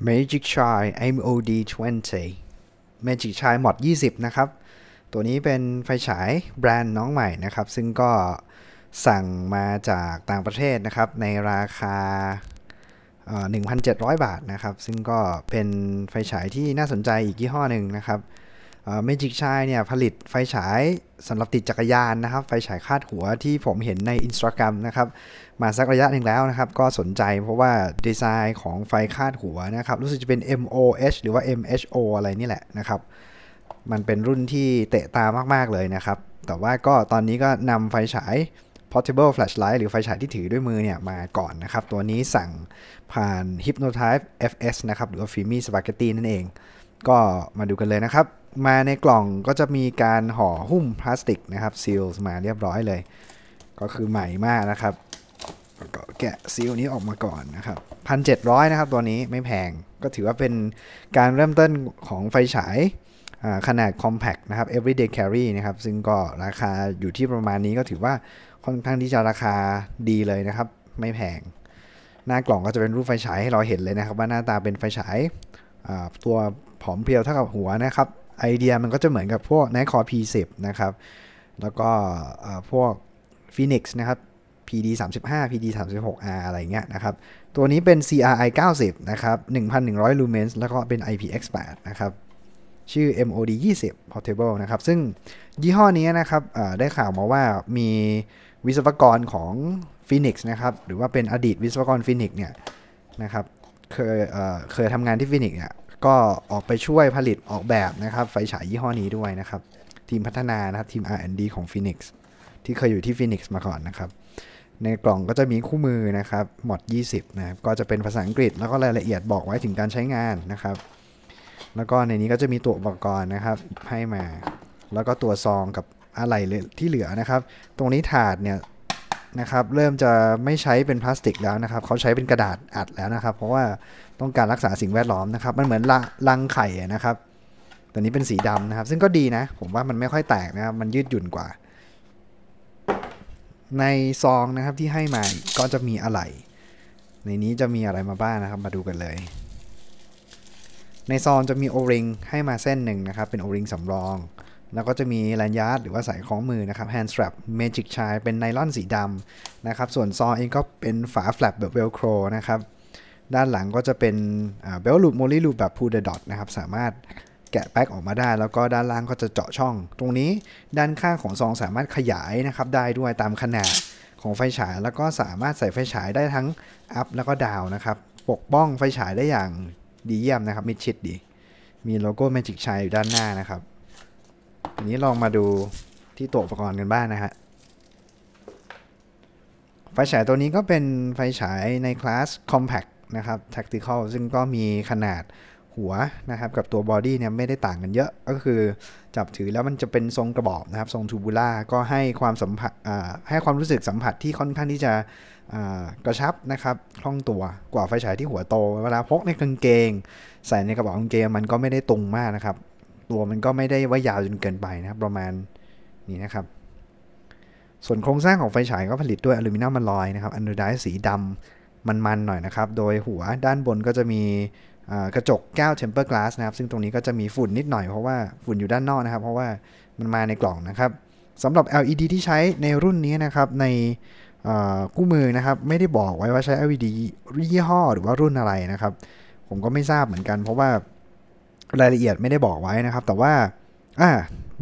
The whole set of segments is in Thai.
Magic Chai MOD 20 Magic Chai Mod 20 นะครับ ตัวนี้เป็นไฟฉายแบรนด์น้องใหม่นะครับ ซึ่งก็สั่งมาจากต่างประเทศนะครับ ในราคา 1,700 บาทนะครับ ซึ่งก็เป็นไฟฉายที่น่าสนใจอีกยี่ห้อหนึ่งนะครับเมจิกชายเนี่ยผลิตไฟฉายสำหรับติดจักรยานนะครับ ไฟฉายคาดหัวที่ผมเห็นใน i n s t a g r รมนะครับมาสักระยะหนึ่งแล้วนะครับ ก็สนใจเพราะว่า ดีไซน์ของไฟคาดหัวนะครับ รู้สึกจะเป็น MOH หรือว่า MHO อะไรนี่แหละนะครับ มันเป็นรุ่นที่เตะตามากๆเลยนะครับ แต่ว่าก็ตอนนี้ก็นำไฟฉาย portable flashlight หรือไฟฉายที่ถือด้วยมือเนี่ยมาก่อนนะครับ ตัวนี้สั่งผ่าน hypnotype fs นะครับหรือว่า fimi spaghetti นั่นเอง ก็มาดูกันเลยนะครับมาในกล่องก็จะมีการห่อหุ้มพลาสติกนะครับซีลมาเรียบร้อยเลย ก็คือใหม่มากนะครับ ก็แกะซีลนี้ออกมาก่อนนะครับพันเ1,700 นะครับ ตัวนี้ไม่แพงก็ถือว่าเป็นการเริ่มต้นของไฟฉายขนาด compact นะครับ everyday carry นะครับ ซึ่งก็ราคาอยู่ที่ประมาณนี้ก็ถือว่าค่อนข้างที่จะราคาดีเลยนะครับ ไม่แพงหน้ากล่องก็จะเป็นรูปไฟฉายให้เราเห็นเลยนะครับว่าหน้าตาเป็นไฟฉายตัวผอมเพรียวเท่ากับหัวนะครับไอเดียมันก็จะเหมือนกับพวกแนคอพีสิบนะครับ แล้วก็พวกฟีนิกซ์นะครับ PD 35 PD 36 R อะไรเงี้ยนะครับ ตัวนี้เป็น CRI 90 นะครับ1,100 lumens แล้วก็เป็น IPX 8นะครับ ชื่อ MOD 20 portable นะครับ ซึ่งยี่ห้อนี้นะครับได้ข่าวมาว่ามีวิศวกรของ Phoenix นะครับ หรือว่าเป็นอดีตวิศวกร Phoenix เนี่ยนะครับ เคยเคยทำงานที่ Phoenix เนี่ยก็ออกไปช่วยผลิตออกแบบนะครับไฟฉายยี่ห้อนี้ด้วยนะครับทีมพัฒนานะครับทีม R&D ของ Phoenix ที่เคยอยู่ที่ Phoenix มาก่อนนะครับ ในกล่องก็จะมีคู่มือนะครับหมด20นะครับก็จะเป็นภาษาอังกฤษแล้วก็รายละเอียดบอกไว้ถึงการใช้งานนะครับ แล้วก็ในนี้ก็จะมีตัวอุปกรณ์นะครับให้มาแล้วก็ตัวซองกับอะไรที่เหลือนะครับ ตรงนี้ถาดเนี่ยนะครับเริ่มจะไม่ใช้เป็นพลาสติกแล้วนะครับเขาใช้เป็นกระดาษอัดแล้วนะครับ เพราะว่าต้องการรักษาสิ่งแวดล้อมนะครับมันเหมือนลังไข่นะครับตัวนี้เป็นสีดำนะครับ ซึ่งก็ดีนะ ผมว่ามันไม่ค่อยแตกนะครับมันยืดหยุ่นกว่า ในซองนะครับที่ให้มาก็จะมีอะไร ในนี้จะมีอะไรมาบ้างนะครับ มาดูกันเลย ในซองจะมีโอริงให้มาเส้นหนึ่งนะครับเป็นโอริงสำรองแล้วก็จะมีแลนยาร์ดหรือว่าสายคล้องมือนะครับแฮนด์สตรัปเมจิกชายเป็นไนลอนสีดำนะครับส่วนซอเองก็เป็นฝาแฟลปแบบเวลโครนะครับ ด้านหลังก็จะเป็นเบลลูปโมลิลูปแบบพูเดดอทนะครับ สามารถแกะแป็กออกมาได้ แล้วก็ด้านล่างก็จะเจาะช่อง ตรงนี้ด้านข้างของซองสามารถขยายนะครับ ได้ด้วยตามขนาดของไฟฉาย แล้วก็สามารถใส่ไฟฉายได้ทั้งอัพแล้วก็ดาวนะครับปกป้องไฟฉายได้อย่างดีเยี่ยมนะครับมิดชิดดีมีโลโก้แมจิกชัยอยู่ด้านหน้านะครับนี้ลองมาดูที่ตัวอุปกรณ์กันบ้างนะฮะไฟฉายตัวนี้ก็เป็นไฟฉายในคลาส compact นะครับ tactical ซึ่งก็มีขนาดหัวนะครับ กับตัวบอดี้เนี่ยไม่ได้ต่างกันเยอะก็คือจับถือแล้วมันจะเป็นทรงกระบอกนะครับ ทรงทูบูล่าก็ให้ความสัมผัสให้ความรู้สึกสัมผัสที่ค่อนข้างที่จะกระชับนะครับ คล่องตัวกว่าไฟฉายที่หัวโตเวลาพกในกางเกง ใส่ในกระบอกกางเกงมันก็ไม่ได้ตรงมากนะครับัวมันก็ไม่ได้ว่ายาวจนเกินไปนะครับ ประมาณนี้นะครับ ส่วนโครงสร้างของไฟฉายก็ผลิตด้วยอลูมิเนียมมันลอยนะครับอนูไดสีดำมันๆ หน่อยนะครับ โดยหัวด้านบนก็จะมีกระจกแก้วเทมเปอร์กลาสนะครับ ซึ่งตรงนี้ก็จะมีฝุ่นนิดหน่อยเพราะว่า ฝุ่นอยู่ด้านนอกนะครับ เพราะว่ามันมาในกล่องนะครับสำหรับ LED ที่ใช้ในรุ่นนี้นะครับ ในกู้มือนะครับไม่ได้บอกไว้ว่าใช้ LED ยี่ห้อหรือว่ารุ่นอะไรนะครับผมก็ไม่ทราบเหมือนกันเพราะว่ารายละเอียดไม่ได้บอกไว้นะครับ แต่ว่า อ่า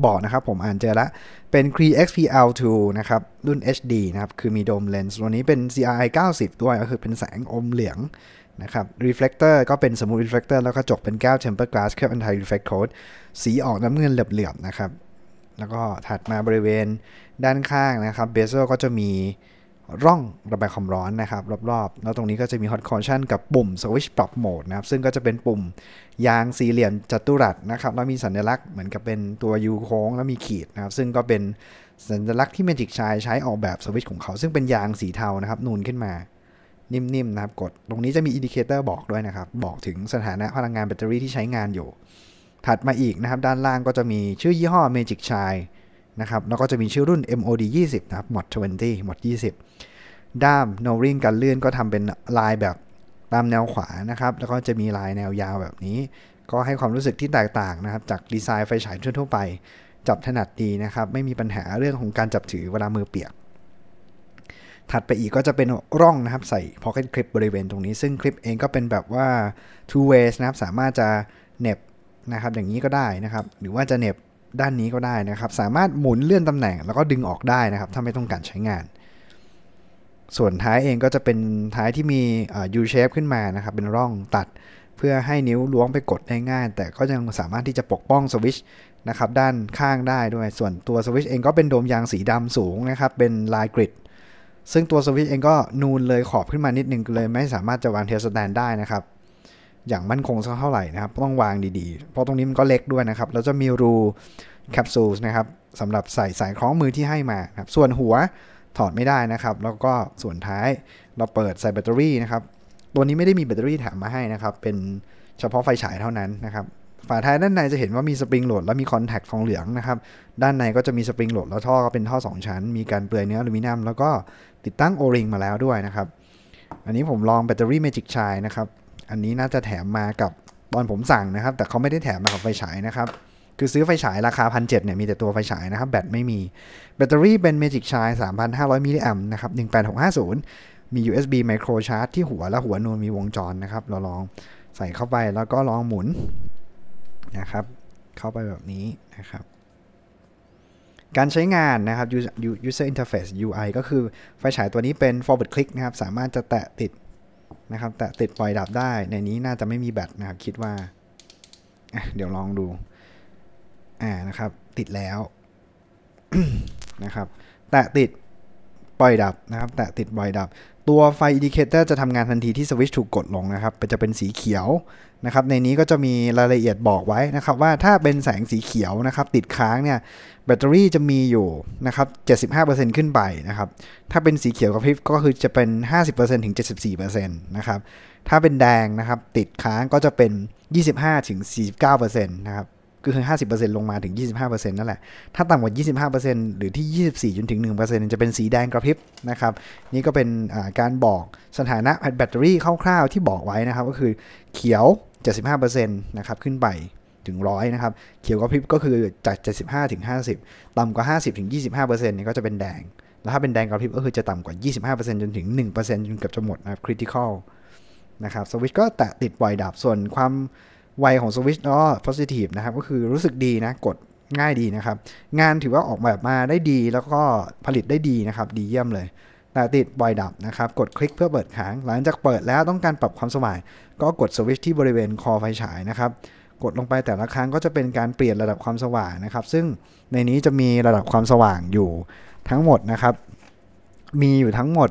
บอกนะครับ ผมอ่านเจอละเป็น c r e XPL2 นะครับ รุ่น HD นะครับ คือมีโดมเลนส์ตัวนี้เป็น CRI 90 ด้วยก็คือเป็นแสงอมเหลืองนะครับ reflector ก็เป็นสมูทรเฟลกเตอร์แล้วก็จกเป็นแก้ว temper glass เคลือบอันไทรีเฟล t โคดสีออกน้ำเงินเหลือบๆ นะครับ แล้วก็ถัดมาบริเวณด้านข้างนะครับเซอร์ก็จะมีร่องระบายความร้อนนะครับ รอบๆ แล้วตรงนี้ก็จะมีฮอตคอน t i o นกับปุ่มสวิชปรับโหมดนะครับ ซึ่งก็จะเป็นปุ่มยางสี่เหลี่ยมจัตุรัสนะครับ แล้วมีสัญลักษณ์เหมือนกับเป็นตัวยูโค้งแล้วมีขีดนะครับ ซึ่งก็เป็นสัญลักษณ์ที่ Magic ชายใช้ออกแบบสวิชของเขา ซึ่งเป็นยางสีเทานะครับ นูนขึ้นมา นิ่มๆนะครับ กดตรงนี้จะมีอินดิเคเตอร์บอกด้วยนะครับ บอกถึงสถานะพลังงานแบตเตอรี่ที่ใช้งานอยู่ ถัดมาอีกนะครับด้านล่างก็จะมีชื่อยี่ห้อ Magic ชายนะครับแล้วก็จะมีชื่อรุ่น MOD 20นะครับ MOD 20 MOD 20 ด้ามโนริงกันเลื่อนก็ทำเป็นลายแบบตามแนวขวานะครับ แล้วก็จะมีลายแนวยาวแบบนี้ ก็ให้ความรู้สึกที่แตกต่างนะครับ จากดีไซน์ไฟฉายทั่วไป จับถนัดดีนะครับ ไม่มีปัญหาเรื่องของการจับถือเวลามือเปียก ถัดไปอีกก็จะเป็นร่องนะครับใส่ pocket clip บริเวณตรงนี้ซึ่งคลิปเองก็เป็นแบบว่า two ways นะครับสามารถจะเน็บนะครับอย่างนี้ก็ได้นะครับหรือว่าจะเน็บด้านนี้ก็ได้นะครับ สามารถหมุนเลื่อนตำแหน่งแล้วก็ดึงออกได้นะครับถ้าไม่ต้องการใช้งาน ส่วนท้ายเองก็จะเป็นท้ายที่มี U shape ขึ้นมานะครับ เป็นร่องตัด เพื่อให้นิ้วล้วงไปกดได้ง่ายแต่ก็ยังสามารถที่จะปกป้องสวิชนะครับ ด้านข้างได้ด้วยส่วนตัวสวิชเองก็เป็นโดมยางสีดำสูงนะครับ เป็นลายกริดซึ่งตัวสวิชเองก็นูนเลยขอบขึ้นมานิดนึงเลย ไม่สามารถจะวางเทสแตนได้นะครับอย่างมั่นคงสักเท่าไหร่นะครับต้องวางดีๆ เพราะตรงนี้มันก็เล็กด้วยนะครับแล้วจะมีรูแคปซูลนะครับสำหรับใส่สายคล้องมือที่ให้มาครับส่วนหัวถอดไม่ได้นะครับ แล้วก็ส่วนท้ายเราเปิดใส่แบตเตอรี่นะครับตัวนี้ไม่ได้มีแบตเตอรี่แถมมาให้นะครับเป็นเฉพาะไฟฉายเท่านั้นนะครับ ฝาท้ายด้านในจะเห็นว่ามีสปริงโหลดและมีคอนแทคทองเหลืองนะครับด้านในก็จะมีสปริงโหลดแล้วท่อก็เป็นท่อ2ชั้นมีการเปลือยเนื้ออลูมิเนียมแล้วก็ติดตั้งโอริงมาแล้วด้วยนะครับ อันนี้ผมลองแบตเตอรี่เมจิกชายนะครับอันนี้น่าจะแถมมากับตอนผมสั่งนะครับ แต่เขาไม่ได้แถมมากับไฟฉายนะครับ คือซื้อไฟฉายราคาพันเเนี่ยมีแต่ตัวไฟฉายนะครับ แบตไม่มี แบตเตอรี่เป็นเมจิกชาร3,500มิลลิแอมป์นะครับ18650มี USB micro charge ที่หัวและหัวนูนมีวงจรนะครับเราลองใส่เข้าไปแล้วก็ลองหมุนนะครับ เข้าไปแบบนี้นะครับ การใช้งานนะครับ user interface UI ก็คือไฟฉายตัวนี้เป็น forward click นะครับสามารถจะแตะติดนะครับ แต่ติดปล่อยดับได้ ในนี้น่าจะไม่มีแบตนะครับ คิดว่าเดี๋ยวลองดู อ่านะครับ ติดแล้ว นะครับ แต่ติดปล่อยดับนะครับแตะติดปล่อยดับ ตัวไฟอินดิเคเตอร์จะทำงานทันทีที่สวิตช์ถูกกดลงนะครับจะเป็นสีเขียวนะครับในนี้ก็จะมีรายละเอียดบอกไว้นะครับว่าถ้าเป็นแสงสีเขียวนะครับ ติดค้างเนี่ยแบตเตอรี่จะมีอยู่นะครับ75%ขึ้นไปนะครับถ้าเป็นสีเขียวกระพริบก็คือจะเป็น 50%ถึง 74%นะครับถ้าเป็นแดงนะครับติดค้างก็จะเป็น 25-49%นะครับก็คือ50%ลงมาถึง 25%นั่นแหละ ถ้าต่ำกว่า 25%หรือที่ 24จนถึง1%จะเป็นสีแดงกระพริบนะครับ นี่ก็เป็นการบอกสถานะแบตเตอรี่คร่าวๆ ที่บอกไว้นะครับก็คือเขียว 75%นะครับขึ้นไปถึงร้อยนะครับเขียวกระพริบก็คือจาก75ถึง50ต่ำกว่า 50ถึง25%เนี่ก็จะเป็นแดง แล้วถ้าเป็นแดงกระพริบก็คือจะต่ำกว่า 25%จนถึง 1%จนเกือบจะหมดนะครับคริติคอลนะครับสวิตช์ก็แตะติดปล่อยดับส่วนความวัยของสวิชอ๋ก็ positive นะครับก็คือรู้สึกดีนะกดง่ายดีนะครับ งานถือว่าออกแบบมาได้ดี แล้วก็ผลิตได้ดีนะครับ ดีเยี่ยมเลยแต่ติดบ่อยดับนะครับ กดคลิกเพื่อเปิดค้าง หลังจากเปิดแล้วต้องการปรับความสว่างก็กดสวิชที่บริเวณคอไฟฉายนะครับกดลงไปแต่ละครั้งก็จะเป็นการเปลี่ยนระดับความสว่างนะครับ ซึ่งในนี้จะมีระดับความสว่างอยู่ทั้งหมดนะครับ มีอยู่ทั้งหมด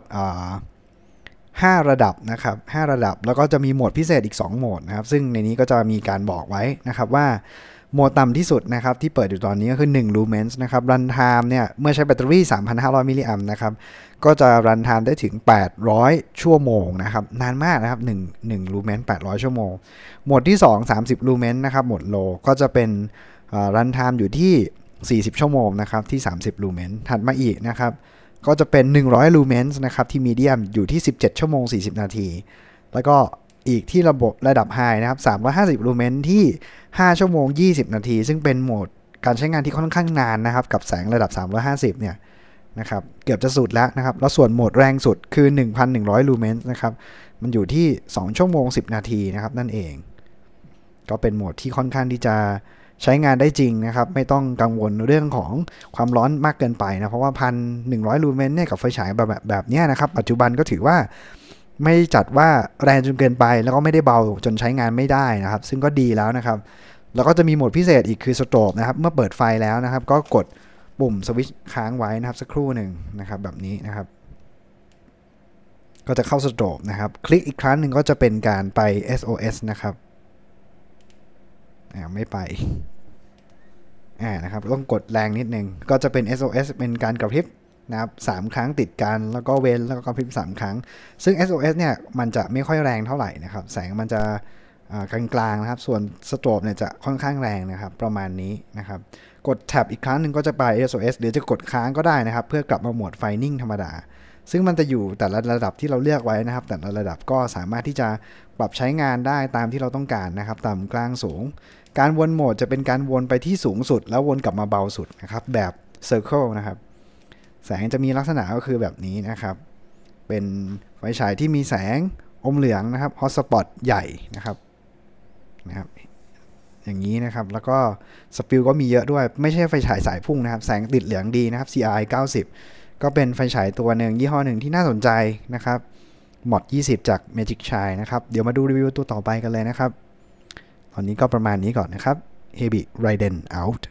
5ระดับนะครับ 5 ระดับแล้วก็จะมีโหมดพิเศษอีก 2 โหมดนะครับ ซึ่งในนี้ก็จะมีการบอกไว้นะครับว่า โหมดต่ำที่สุดนะครับ ที่เปิดอยู่ตอนนี้ก็คือ1 lumens นะครับรันไทม์เนี่ยเมื่อใช้แบตเตอรี่ 3,500มิลลิแอมป์นะครับ ก็จะรันไทม์ได้ถึง 800 ชั่วโมงนะครับ นานมากนะครับ 1 1 lumens 800 ชั่วโมง โหมดที่ 2 30 lumens นะครับโหมดโลก็จะเป็นรันไทม์อยู่ที่ 40 ชั่วโมงนะครับที่ 30 lumens ถัดมาอีกนะครับก็จะเป็น 100 l u m e n ์นะครับ ที่มีเดียม อยู่ที่ 17 ชั่วโมง 40 นาที แล้วก็ อีกที่ระบบระดับไฮนะครับ 350 lumen ที่ 5 ชั่วโมง 20 นาที ซึ่งเป็นโหมดการใช้งานที่ค่อนข้างนานนะครับ กับแสงระดับ 350 เนี่ย นะครับ เกือบจะสุดแล้วนะครับ แล้วส่วนโหมดแรงสุดคือ 1,100 lumens นะครับ มันอยู่ที่ 2 ชั่วโมง 10 นาที นะครับ นั่นเอง ก็เป็นโหมดที่ค่อนข้างที่จะใช้งานได้จริงนะครับ ไม่ต้องกังวลเรื่องของความร้อนมากเกินไปนะเพราะว่าพันหนึ่งร้อยลูเมนเนี่ยกับไฟฉายแบบแบบนี้นะครับ ปัจจุบันก็ถือว่าไม่จัดว่าแรงจนเกินไป แล้วก็ไม่ได้เบาจนใช้งานไม่ได้นะครับ ซึ่งก็ดีแล้วนะครับ แล้วก็จะมีโหมดพิเศษอีกคือสโตรบนะครับ เมื่อเปิดไฟแล้วนะครับก็กดปุ่มสวิตช์ค้างไว้นะครับสักครู่หนึ่งนะครับแบบนี้นะครับ ก็จะเข้าสโตรบนะครับ คลิกอีกครั้งหนึ่งก็จะเป็นการไป SOS นะครับอ่าไม่ไปอ่านะครับต้องกดแรงนิดนึง ก็จะเป็น SOS เป็นการกระพริบนะครับสามครั้งติดกันแล้วก็เว้น แล้วก็กระพริบ3ครั้ง ซึ่ง SOS เนี่ยมันจะไม่ค่อยแรงเท่าไหร่นะครับแสงมันจะกลางๆนะครับส่วนสโตรบเนี่ยจะค่อนข้างแรงนะครับประมาณนี้นะครับกดแท็บอีกครั้งหนึ่งก็จะไป SOS หรือจะกดค้างก็ได้นะครับเพื่อกลับมาโหมดไฟนิ่งธรรมดาซึ่งมันจะอยู่แต่ละระดับที่เราเลือกไว้นะครับ แต่ละระดับก็สามารถที่จะปรับใช้งานได้ตามที่เราต้องการนะครับ ต่ำกลางสูง การวนโหมดจะเป็นการวนไปที่สูงสุดแล้ววนกลับมาเบาสุดนะครับแบบ Circle นะครับ แสงจะมีลักษณะ ก็คือแบบนี้นะครับ เป็นไฟฉายที่มีแสงอมเหลืองนะครับฮอสปอตใหญ่นะครับนะครับ อย่างนี้นะครับ แล้วก็สปิลก็มีเยอะด้วย ไม่ใช่ไฟฉายสายพุ่งนะครับ แสงติดเหลืองดีนะครับ CI 90ก็เป็นไฟฉายตัวหนึ่งยี่ห้อหนึ่งที่น่าสนใจนะครับ หมด20 จาก Magic s h i นะครับ เดี๋ยวมาดูรีวิวตัวต่อไปกันเลยนะครับ ตอนนี้ก็ประมาณนี้ก่อนนะครับ Heavy Raiden out